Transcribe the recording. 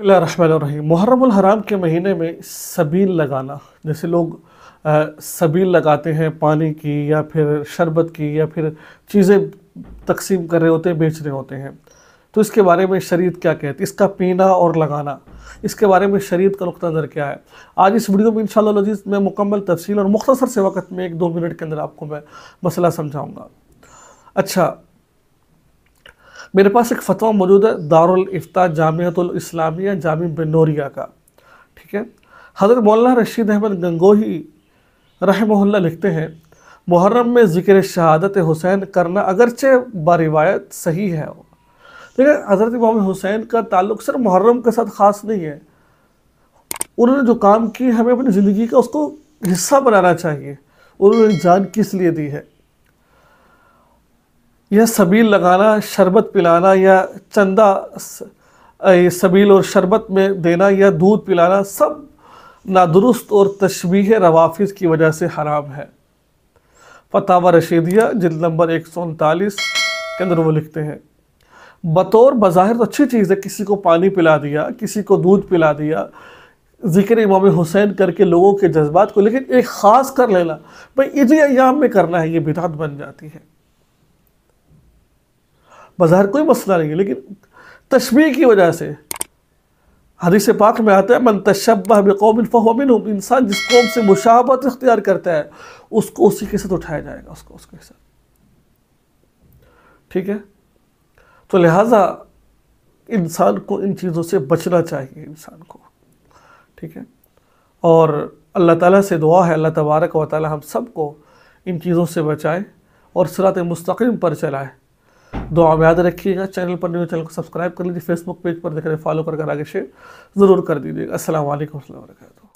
मुहर्रम हराम के महीने में सबील लगाना जैसे लोग सबील लगाते हैं पानी की या फिर शरबत की या फिर चीज़ें तकसीम कर रहे होते हैं बेच रहे होते हैं तो इसके बारे में शरीत क्या कहते हैं इसका पीना और लगाना इसके बारे में शरीत का नुक़ नज़र क्या है आज इस वीडियो में इन शजीज मैं मुकम्मल तफसील और मुख्तसर से वक्त में एक दो मिनट के अंदर आपको मैं मसला समझाऊँगा अच्छा मेरे पास एक फतवा मौजूद है दारुल इफ्ता जामियातुल इस्लामिया जामी बिनोरिया का ठीक है हज़रत मौलाना रशीद अहमद गंगोही रहमल्ला लिखते हैं मुहर्रम में ज़िक्र शहादत हुसैन करना अगरचे बारिवायत सही है लेकिन हज़रत इमाम हुसैन का ताल्लुक सिर्फ मुहर्रम के साथ ख़ास नहीं है उन्होंने जो काम किए हमें अपनी ज़िंदगी का उसको हिस्सा बनाना चाहिए उन्होंने जान किस लिए दी है यह सबील लगाना शरबत पिलाना या चंदा सबील और शरबत में देना या दूध पिलाना सब नादुरुस्त और तशबीह रवाफिज की वजह से हराम है फतावा रशीदिया जिल नंबर एक सौ उनतालीस के अंदर वो लिखते हैं बतौर बाहर तो अच्छी चीज़ है किसी को पानी पिला दिया किसी को दूध पिला दिया ज़िक्र इमाम हुसैन करके लोगों के जज्बात को लेकिन एक ख़ास कर लेना भाई इसी अयाम में करना है ये बिदात बन जाती है बाजार कोई मसला नहीं है लेकिन तशबी की वजह से हदीस पाक में आता है मन हम बेकौमिन फ़ोमिन इंसान जिस कौम से मुशाबत इख्तियार करता है उसको उसी के साथ उठाया जाएगा उसको उसके साथ ठीक है तो लिहाजा इंसान को इन चीज़ों से बचना चाहिए इंसान को ठीक है और अल्लाह ताला से दुआ है अल्लाह तबारक व ताली हम सबको इन चीज़ों से बचाए और सरात मुस्तकीम पर चलाए दुआ में याद रखिएगा चैनल पर न्यूज चैनल को सब्सक्राइब कर लीजिए फेसबुक पेज पर देख रहे फॉलो कर आगे शेयर ज़रूर कर दीजिएगा असल वरहमल